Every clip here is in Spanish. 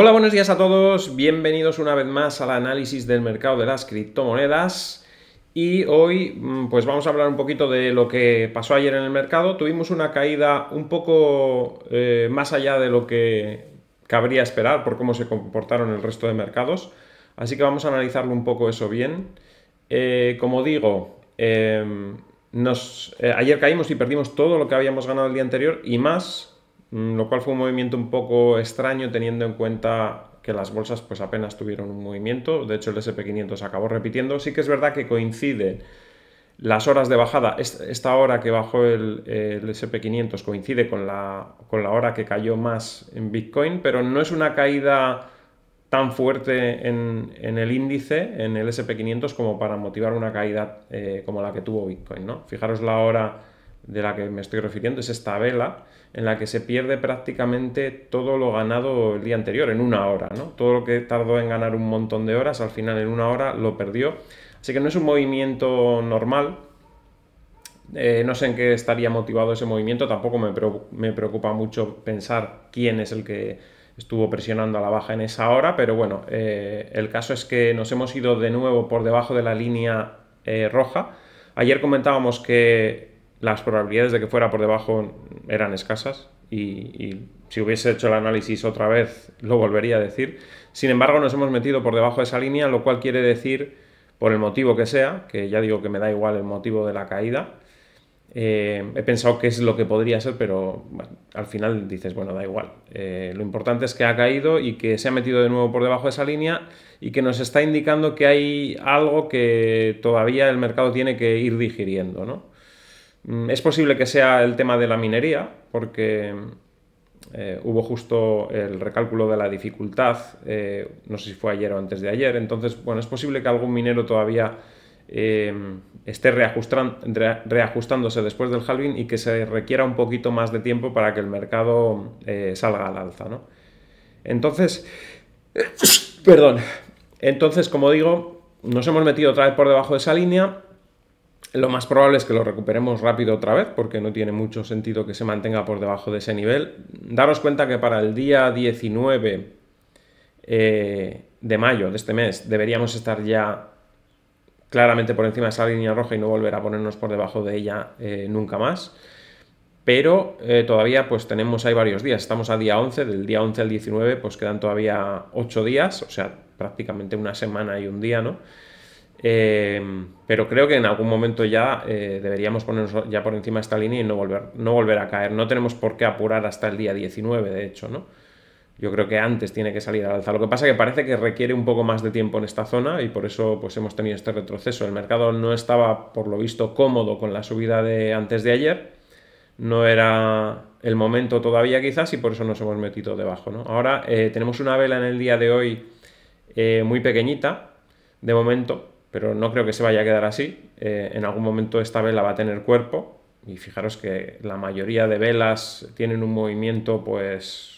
Hola, buenos días a todos. Bienvenidos una vez más al análisis del mercado de las criptomonedas. Y hoy mm, pues vamos a hablar un poquito de lo que pasó ayer en el mercado. Tuvimos una caída un poco eh, más allá de lo que cabría esperar por cómo se comportaron el resto de mercados. Así que vamos a analizarlo un poco eso bien. Eh, como digo, em, eh, ayer caímos y perdimos todo lo que habíamos ganado el día anterior y más Mm, lo cual fue un movimiento un poco extraño teniendo en cuenta que las bolsas pues apenas tuvieron un movimiento, de hecho el SP500 acabó repitiendo, sí que es verdad que coinciden las horas de bajada, esta hora que bajó el, SP500 coincide con la, con la hora que cayó más en Bitcoin, pero no es una caída tan fuerte en, el índice, en el SP500, como para motivar una caída eh, como la que tuvo Bitcoin. ¿no? Fijaros la hora de la que me estoy refiriendo es esta vela, en la que se pierde prácticamente todo lo ganado el día anterior, en una hora, ¿no? Todo lo que tardó en ganar un montón de horas, al final en una hora lo perdió. Así que no es un movimiento normal. Eh, no sé en qué estaría motivado ese movimiento, tampoco me, preocupa mucho pensar quién es el que estuvo presionando a la baja en esa hora, pero bueno, eh, el caso es que nos hemos ido de nuevo por debajo de la línea eh, roja. Ayer comentábamos que las probabilidades de que fuera por debajo eran escasas y, si hubiese hecho el análisis otra vez lo volvería a decir. Sin embargo, nos hemos metido por debajo de esa línea, lo cual quiere decir, por el motivo que sea, que ya digo que me da igual el motivo de la caída, eh, he pensado que es lo que podría ser, pero al final dices, bueno, da igual. Eh, lo importante es que ha caído y que se ha metido de nuevo por debajo de esa línea y que nos está indicando que hay algo que todavía el mercado tiene que ir digiriendo, ¿no? Mm, es posible que sea el tema de la minería, porque eh, hubo justo el recálculo de la dificultad, eh, no sé si fue ayer o antes de ayer, entonces, bueno, es posible que algún minero todavía eh, esté reajustándose después del halving y que se requiera un poquito más de tiempo para que el mercado salga al alza, ¿no? Entonces, perdón, entonces, como digo, nos hemos metido otra vez por debajo de esa línea, lo más probable es que lo recuperemos rápido otra vez porque no tiene mucho sentido que se mantenga por debajo de ese nivel. Daros cuenta que para el día 19 eh, de mayo de este mes deberíamos estar ya claramente por encima de esa línea roja y no volver a ponernos por debajo de ella eh, nunca más. Pero eh, todavía pues tenemos ahí varios días, estamos a día 11, del día 11 al 19 pues quedan todavía 8 días, o sea prácticamente una semana y un día, ¿no? Eh, pero creo que en algún momento ya eh, deberíamos ponernos ya por encima de esta línea y no volver, no volver a caer. No tenemos por qué apurar hasta el día 19, de hecho, ¿no? Yo creo que antes tiene que salir al alza. Lo que pasa es que parece que requiere un poco más de tiempo en esta zona y por eso pues, hemos tenido este retroceso. El mercado no estaba, por lo visto, cómodo con la subida de antes de ayer. No era el momento todavía quizás y por eso nos hemos metido debajo. Ahora eh, tenemos una vela en el día de hoy muy pequeñita, de momento, pero no creo que se vaya a quedar así. Eh, en algún momento esta vela va a tener cuerpo y fijaros que la mayoría de velas tienen un movimiento pues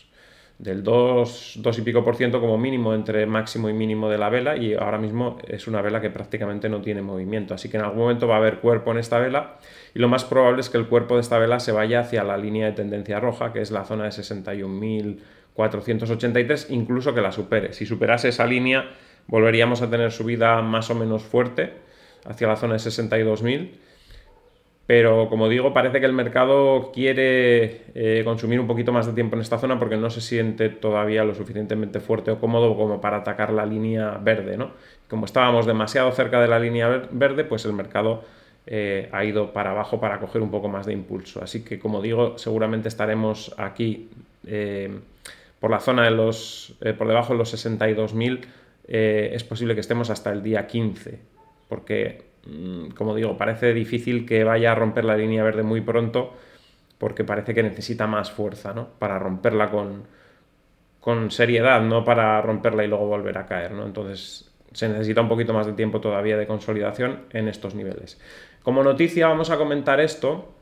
del 2, 2 y pico por ciento como mínimo entre máximo y mínimo de la vela y ahora mismo es una vela que prácticamente no tiene movimiento, así que en algún momento va a haber cuerpo en esta vela y lo más probable es que el cuerpo de esta vela se vaya hacia la línea de tendencia roja, que es la zona de 61.483, incluso que la supere. Si superase esa línea volveríamos a tener subida más o menos fuerte hacia la zona de 62.000. Pero como digo, parece que el mercado quiere eh, consumir un poquito más de tiempo en esta zona porque no se siente todavía lo suficientemente fuerte o cómodo como para atacar la línea verde. Como estábamos demasiado cerca de la línea verde, pues el mercado eh, ha ido para abajo para coger un poco más de impulso. Así que como digo, seguramente estaremos aquí eh, por la zona de los, por debajo de los 62.000 eh, es posible que estemos hasta el día 15, porque, mm, como digo, parece difícil que vaya a romper la línea verde muy pronto, porque parece que necesita más fuerza, ¿no? Para romperla con, seriedad, no para romperla y luego volver a caer, ¿no? Entonces se necesita un poquito más de tiempo todavía de consolidación en estos niveles. Como noticia vamos a comentar esto.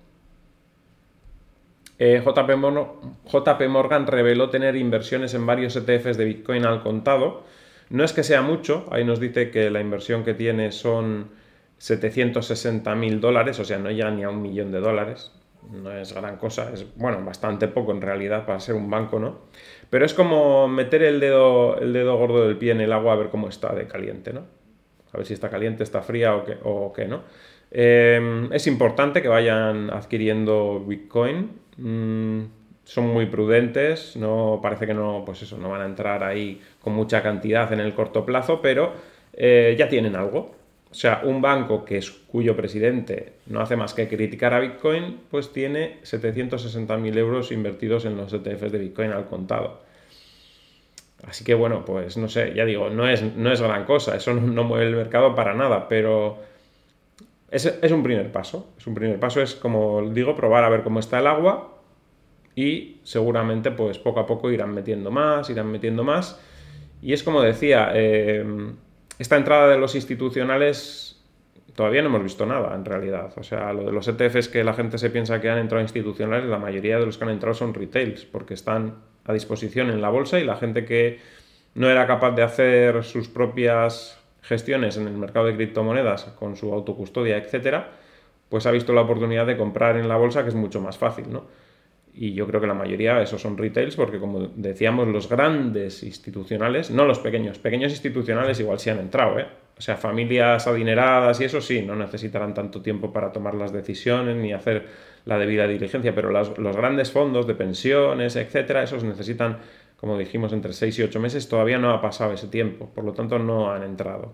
Eh, JP Morgan reveló tener inversiones en varios ETFs de Bitcoin al contado no es que sea mucho, ahí nos dice que la inversión que tiene son 760 mil dólares, o sea, no llega ni a un millón de dólares, no es gran cosa, es bueno, bastante poco en realidad para ser un banco, ¿no? Pero es como meter el dedo, el dedo gordo del pie en el agua a ver cómo está de caliente, ¿no? A ver si está caliente, está fría o qué, o ¿no? Eh, es importante que vayan adquiriendo Bitcoin. Mm, son muy prudentes, no parece que no, pues eso, no van a entrar ahí con mucha cantidad en el corto plazo, pero eh, ya tienen algo. O sea, un banco que cuyo presidente no hace más que criticar a Bitcoin, pues tiene 760.000 euros invertidos en los ETFs de Bitcoin al contado. Así que bueno, pues no sé, ya digo, no es, no es gran cosa, eso no, mueve el mercado para nada, pero es, es un primer paso. Es un primer paso, es como digo, probar a ver cómo está el agua y seguramente pues poco a poco irán metiendo más, irán metiendo más. Y es como decía, eh, esta entrada de los institucionales todavía no hemos visto nada en realidad. O sea, lo de los ETFs que la gente se piensa que han entrado institucionales, la mayoría de los que han entrado son retails, porque están a disposición en la bolsa y la gente que no era capaz de hacer sus propias gestiones en el mercado de criptomonedas con su autocustodia, etcétera, pues ha visto la oportunidad de comprar en la bolsa que es mucho más fácil, ¿no? y yo creo que la mayoría de esos son retails porque como decíamos los grandes institucionales, no los pequeños, pequeños institucionales igual sí han entrado, ¿eh? O sea, familias adineradas y eso sí, no necesitarán tanto tiempo para tomar las decisiones ni hacer la debida diligencia, pero los grandes fondos de pensiones, etcétera, esos necesitan, como dijimos, entre 6 y 8 meses, todavía no ha pasado ese tiempo, por lo tanto no han entrado.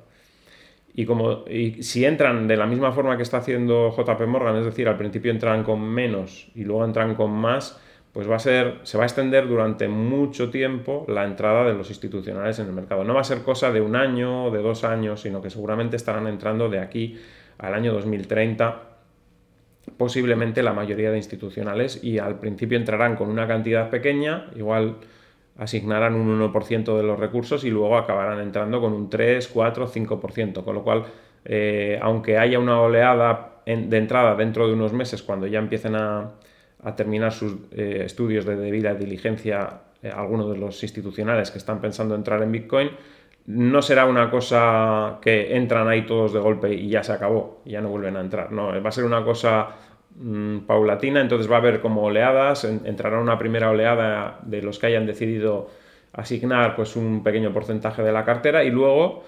Y, como, si entran de la misma forma que está haciendo JP Morgan, es decir, al principio entran con menos y luego entran con más, pues va a ser, se va a extender durante mucho tiempo la entrada de los institucionales en el mercado. No va a ser cosa de un año o de dos años, sino que seguramente estarán entrando de aquí al año 2030 posiblemente la mayoría de institucionales y al principio entrarán con una cantidad pequeña, igual asignarán un 1% de los recursos y luego acabarán entrando con un 3, 4, 5%, con lo cual, eh, aunque haya una oleada de entrada dentro de unos meses, cuando ya empiecen a, terminar sus eh, estudios de debida diligencia eh, algunos de los institucionales que están pensando entrar en Bitcoin, no será una cosa que entran ahí todos de golpe y ya se acabó, ya no vuelven a entrar, no, va a ser una cosa Mm, paulatina, entonces va a haber como oleadas, entrará una primera oleada de los que hayan decidido asignar pues un pequeño porcentaje de la cartera y luego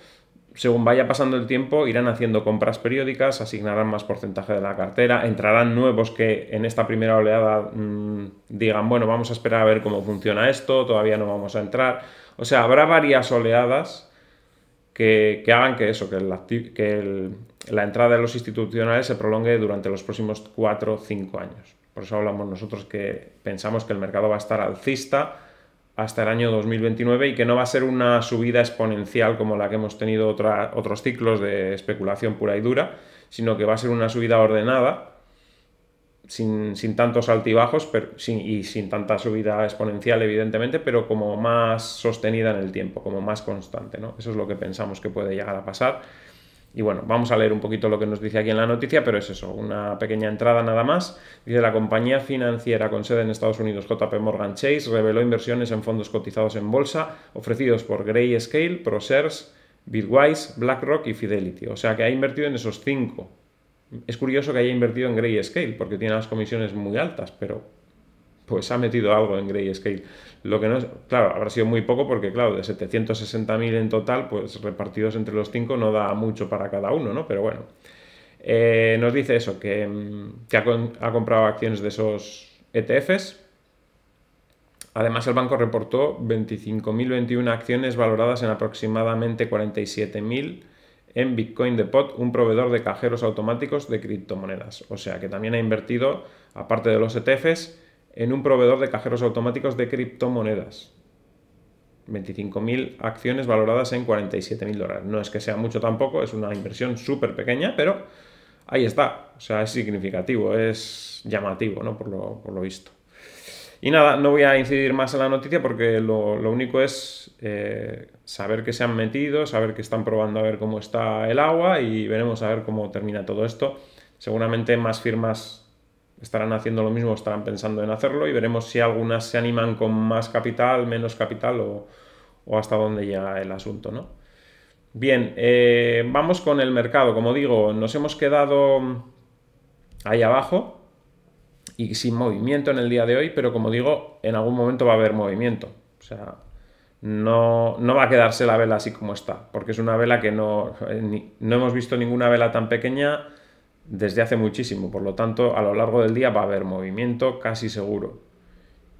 según vaya pasando el tiempo, irán haciendo compras periódicas, asignarán más porcentaje de la cartera, entrarán nuevos que en esta primera oleada mm, digan, bueno, vamos a esperar a ver cómo funciona esto, todavía no vamos a entrar. O sea, habrá varias oleadas que, que hagan que eso, que el, que el, la entrada de los institucionales se prolongue durante los próximos cuatro o cinco años. Por eso hablamos nosotros que pensamos que el mercado va a estar alcista hasta el año 2029 y que no va a ser una subida exponencial como la que hemos tenido otros ciclos de especulación pura y dura, sino que va a ser una subida ordenada, sin, tantos altibajos y sin tanta subida exponencial, evidentemente, pero como más sostenida en el tiempo, como más constante. ¿no? Eso es lo que pensamos que puede llegar a pasar y bueno, vamos a leer un poquito lo que nos dice aquí en la noticia, pero es eso, una pequeña entrada nada más. Dice la compañía financiera con sede en Estados Unidos JP Morgan Chase reveló inversiones en fondos cotizados en bolsa ofrecidos por Grayscale, ProShares, Bitwise, BlackRock y Fidelity. O sea que ha invertido en esos cinco. Es curioso que haya invertido en Grayscale porque tiene las comisiones muy altas, pero pues ha metido algo en Grayscale. Lo que no es, claro, habrá sido muy poco porque, claro, de 760.000 en total, pues repartidos entre los cinco no da mucho para cada uno, ¿no? Pero bueno, eh, nos dice eso, que, mm, ha, ha, comprado acciones de esos ETFs. Además, el banco reportó 25.021 acciones valoradas en aproximadamente 47.000 en Bitcoin Depot, un proveedor de cajeros automáticos de criptomonedas. O sea que también ha invertido, aparte de los ETFs, en un proveedor de cajeros automáticos de criptomonedas. 25.000 acciones valoradas en 47.000 dólares. No es que sea mucho tampoco, es una inversión súper pequeña, pero ahí está. O sea, es significativo, es llamativo, ¿no? Por lo, visto. Y nada, no voy a incidir más en la noticia porque lo, único es eh, saber que se han metido, saber que están probando a ver cómo está el agua y veremos a ver cómo termina todo esto. Seguramente más firmas estarán haciendo lo mismo, estarán pensando en hacerlo y veremos si algunas se animan con más capital, menos capital o, hasta dónde llega el asunto, ¿no? Bien, eh, vamos con el mercado. Como digo, nos hemos quedado ahí abajo y sin movimiento en el día de hoy, pero como digo, en algún momento va a haber movimiento. O sea, no, va a quedarse la vela así como está, porque es una vela que no, eh, no hemos visto ninguna vela tan pequeña desde hace muchísimo, por lo tanto a lo largo del día va a haber movimiento casi seguro.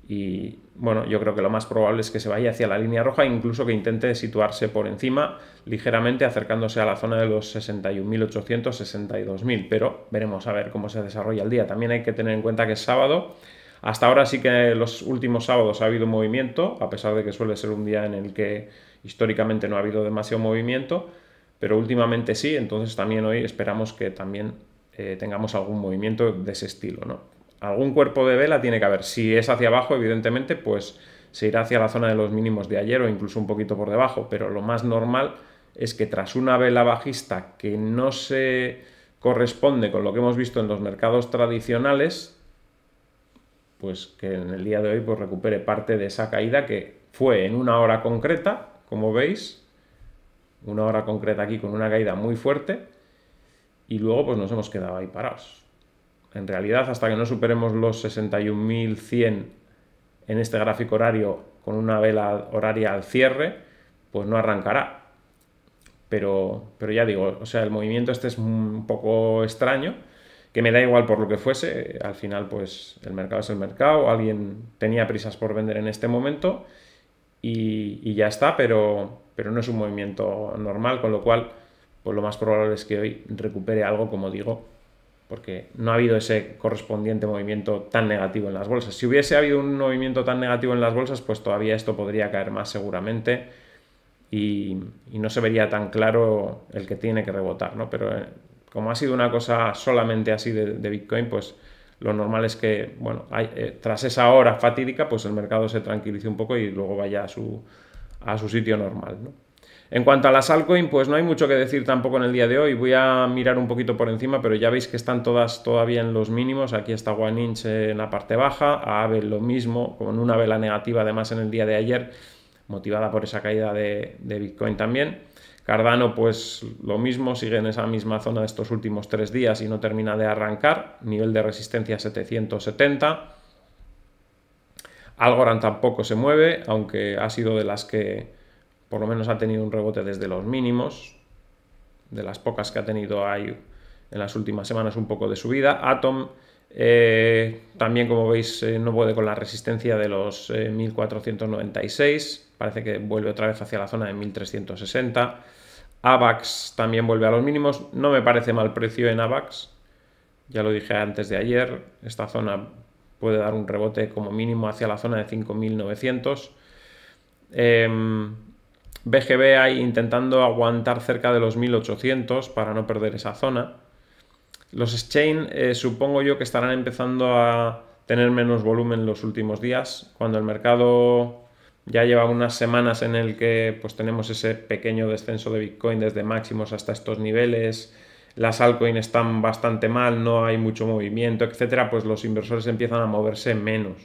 Y bueno, yo creo que lo más probable es que se vaya hacia la línea roja, incluso que intente situarse por encima, ligeramente acercándose a la zona de los 61.800, 62.000, pero veremos a ver cómo se desarrolla el día. También hay que tener en cuenta que es sábado. Hasta ahora sí que los últimos sábados ha habido movimiento, a pesar de que suele ser un día en el que históricamente no ha habido demasiado movimiento, pero últimamente sí, entonces también hoy esperamos que también eh, tengamos algún movimiento de ese estilo, ¿no? Algún cuerpo de vela tiene que haber. Si es hacia abajo, evidentemente, pues se irá hacia la zona de los mínimos de ayer o incluso un poquito por debajo, pero lo más normal es que tras una vela bajista que no se corresponde con lo que hemos visto en los mercados tradicionales, pues que en el día de hoy pues, recupere parte de esa caída que fue en una hora concreta, como veis, una hora concreta aquí con una caída muy fuerte, y luego pues nos hemos quedado ahí parados. En realidad, hasta que no superemos los 61.100 en este gráfico horario con una vela horaria al cierre, pues no arrancará. Pero, pero ya digo, o sea, el movimiento este es un poco extraño, que me da igual por lo que fuese, al final pues el mercado es el mercado, alguien tenía prisas por vender en este momento y, y ya está, pero, pero no es un movimiento normal, con lo cual pues lo más probable es que hoy recupere algo, como digo, porque no ha habido ese correspondiente movimiento tan negativo en las bolsas. Si hubiese habido un movimiento tan negativo en las bolsas, pues todavía esto podría caer más seguramente y, no se vería tan claro el que tiene que rebotar, ¿no? Pero eh, como ha sido una cosa solamente así de, Bitcoin, pues lo normal es que, bueno, eh, tras esa hora fatídica, pues el mercado se tranquilice un poco y luego vaya a su, a su sitio normal, ¿no? En cuanto a las altcoins, pues no hay mucho que decir tampoco en el día de hoy. Voy a mirar un poquito por encima, pero ya veis que están todas todavía en los mínimos. Aquí está One en la parte baja, a Aave lo mismo, con una vela negativa además en el día de ayer, motivada por esa caída de, de Bitcoin también. Cardano, pues lo mismo, sigue en esa misma zona de estos últimos tres días y no termina de arrancar. Nivel de resistencia 770. Algorand tampoco se mueve, aunque ha sido de las que por lo menos ha tenido un rebote desde los mínimos, de las pocas que ha tenido hay en las últimas semanas un poco de subida. Atom eh, también, como veis, eh, no puede con la resistencia de los 1496, eh, parece que vuelve otra vez hacia la zona de 1360. AVAX también vuelve a los mínimos, no me parece mal precio en AVAX, ya lo dije antes de ayer, esta zona puede dar un rebote como mínimo hacia la zona de 5900. BGB ahí intentando aguantar cerca de los 1800 para no perder esa zona. Los exchange eh, supongo yo que estarán empezando a tener menos volumen los últimos días, cuando el mercado ya lleva unas semanas en el que pues tenemos ese pequeño descenso de Bitcoin desde máximos hasta estos niveles, las altcoins están bastante mal, no hay mucho movimiento, etcétera, pues los inversores empiezan a moverse menos.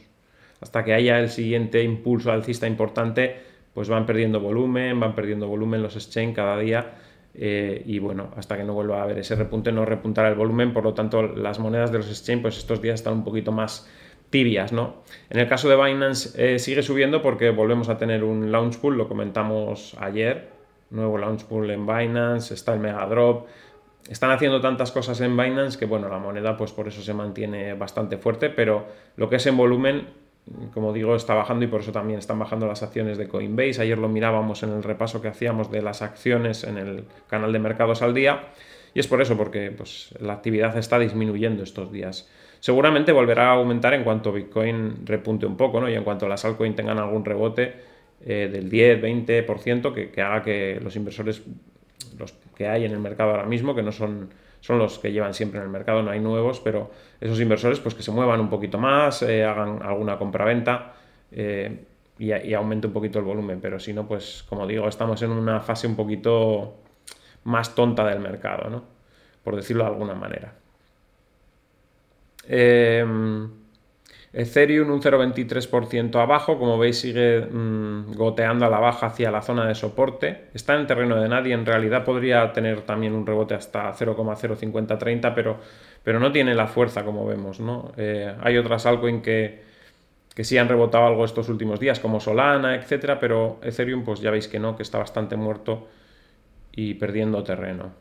Hasta que haya el siguiente impulso alcista importante, pues van perdiendo volumen, van perdiendo volumen los exchange cada día. Eh, y bueno, hasta que no vuelva a haber ese repunte, no repuntará el volumen, por lo tanto las monedas de los exchange pues estos días están un poquito más tibias, ¿no? En el caso de Binance eh, sigue subiendo porque volvemos a tener un launch pool, lo comentamos ayer, nuevo launch pool en Binance, está el mega drop, están haciendo tantas cosas en Binance que bueno, la moneda pues por eso se mantiene bastante fuerte, pero lo que es en volumen como digo, está bajando y por eso también están bajando las acciones de Coinbase. Ayer lo mirábamos en el repaso que hacíamos de las acciones en el canal de mercados al día. Y es por eso, porque pues, la actividad está disminuyendo estos días. Seguramente volverá a aumentar en cuanto Bitcoin repunte un poco, ¿no? Y en cuanto las altcoins tengan algún rebote eh, del 10, 20%, que, que haga que los inversores, los que hay en el mercado ahora mismo, que no son son los que llevan siempre en el mercado, no hay nuevos, pero esos inversores pues que se muevan un poquito más, eh, hagan alguna compraventa venta eh, y, y, aumente un poquito el volumen, pero si no, pues como digo, estamos en una fase un poquito más tonta del mercado, ¿no? Por decirlo de alguna manera. Eh, Ethereum un 0,23% abajo, como veis sigue mm, goteando a la baja hacia la zona de soporte. Está en terreno de nadie, en realidad podría tener también un rebote hasta 0,05030, pero, pero no tiene la fuerza como vemos. ¿no? Eh, hay otras altcoins que, que sí han rebotado algo estos últimos días, como Solana, etcétera, pero Ethereum pues ya veis que no, que está bastante muerto y perdiendo terreno.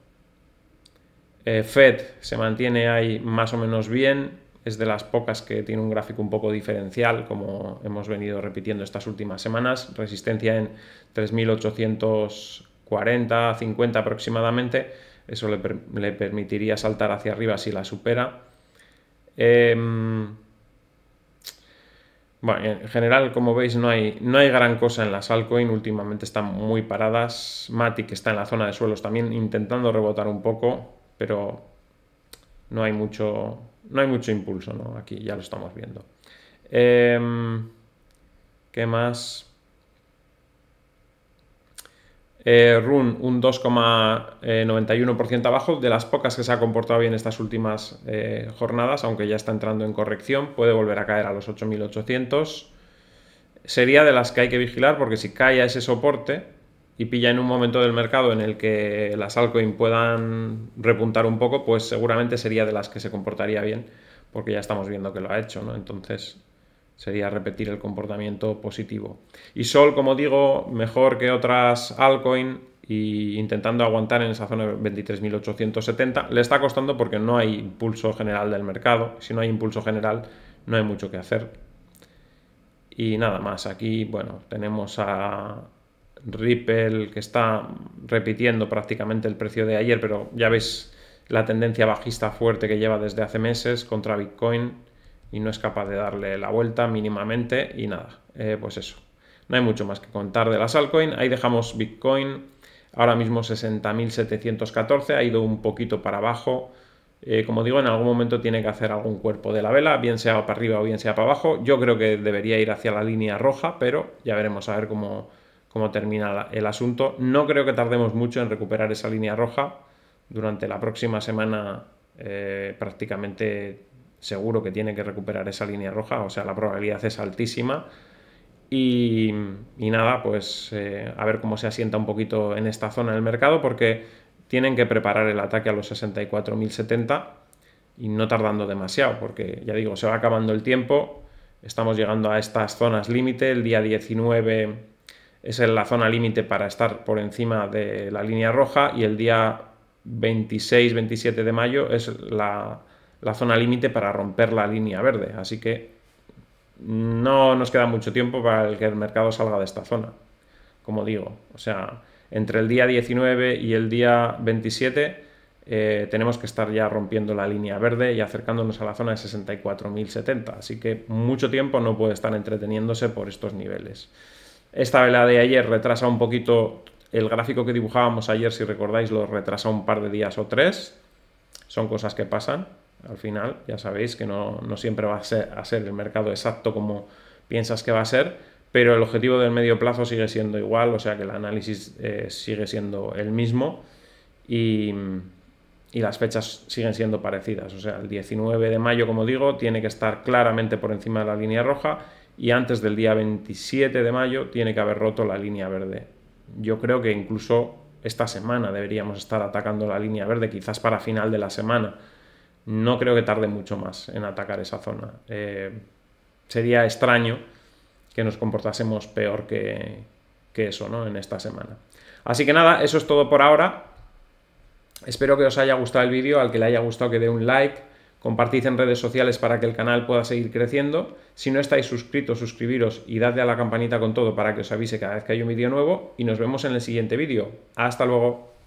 Eh, Fed se mantiene ahí más o menos bien, es de las pocas que tiene un gráfico un poco diferencial, como hemos venido repitiendo estas últimas semanas. Resistencia en 3840, 50 aproximadamente. Eso le, permitiría saltar hacia arriba si la supera. Em, en general, como veis, no hay, no hay gran cosa en las altcoin. Últimamente están muy paradas. Matic está en la zona de suelos también intentando rebotar un poco, pero no hay mucho, no hay mucho impulso, ¿no? Aquí ya lo estamos viendo. Em, ¿Qué más? Eh, Run un 2,91% abajo, de las pocas que se ha comportado bien estas últimas eh, jornadas, aunque ya está entrando en corrección, puede volver a caer a los 8.800. Sería de las que hay que vigilar porque si cae a ese soporte, y pilla en un momento del mercado en el que las altcoins puedan repuntar un poco, pues seguramente sería de las que se comportaría bien, porque ya estamos viendo que lo ha hecho, ¿no? Entonces sería repetir el comportamiento positivo. Y Sol, como digo, mejor que otras altcoins. y intentando aguantar en esa zona de 23.870, le está costando porque no hay impulso general del mercado. Si no hay impulso general, no hay mucho que hacer. Y nada más, aquí, bueno, tenemos a, Ripple que está repitiendo prácticamente el precio de ayer, pero ya veis la tendencia bajista fuerte que lleva desde hace meses contra Bitcoin y no es capaz de darle la vuelta mínimamente y nada, eh, pues eso. No hay mucho más que contar de las altcoins. Ahí dejamos Bitcoin, ahora mismo 60.714, ha ido un poquito para abajo. Eh, como digo, en algún momento tiene que hacer algún cuerpo de la vela, bien sea para arriba o bien sea para abajo. Yo creo que debería ir hacia la línea roja, pero ya veremos a ver cómo, cómo termina el asunto. No creo que tardemos mucho en recuperar esa línea roja. Durante la próxima semana eh, prácticamente seguro que tiene que recuperar esa línea roja, o sea, la probabilidad es altísima. Y, nada, pues eh, a ver cómo se asienta un poquito en esta zona del mercado, porque tienen que preparar el ataque a los 64.070 y no tardando demasiado, porque ya digo, se va acabando el tiempo, estamos llegando a estas zonas límite, el día 19 es en la zona límite para estar por encima de la línea roja y el día 26-27 de mayo es la, zona límite para romper la línea verde. Así que no nos queda mucho tiempo para que el mercado salga de esta zona, como digo. O sea, entre el día 19 y el día 27 eh, tenemos que estar ya rompiendo la línea verde y acercándonos a la zona de 64.070. Así que mucho tiempo no puede estar entreteniéndose por estos niveles. Esta vela de ayer retrasa un poquito el gráfico que dibujábamos ayer, si recordáis, lo retrasa un par de días o tres. Son cosas que pasan al final. Ya sabéis que no, siempre va a ser, a ser el mercado exacto como piensas que va a ser, pero el objetivo del medio plazo sigue siendo igual, o sea que el análisis eh, sigue siendo el mismo y, y, las fechas siguen siendo parecidas. O sea, el 19 de mayo, como digo, tiene que estar claramente por encima de la línea roja y antes del día 27 de mayo tiene que haber roto la línea verde. Yo creo que incluso esta semana deberíamos estar atacando la línea verde, quizás para final de la semana. No creo que tarde mucho más en atacar esa zona. Eh, sería extraño que nos comportásemos peor que, eso ¿no? en esta semana. Así que nada, eso es todo por ahora. Espero que os haya gustado el vídeo, al que le haya gustado que dé un like, compartid en redes sociales para que el canal pueda seguir creciendo. Si no estáis suscritos, suscribiros y dadle a la campanita con todo para que os avise cada vez que hay un vídeo nuevo y nos vemos en el siguiente vídeo. Hasta luego.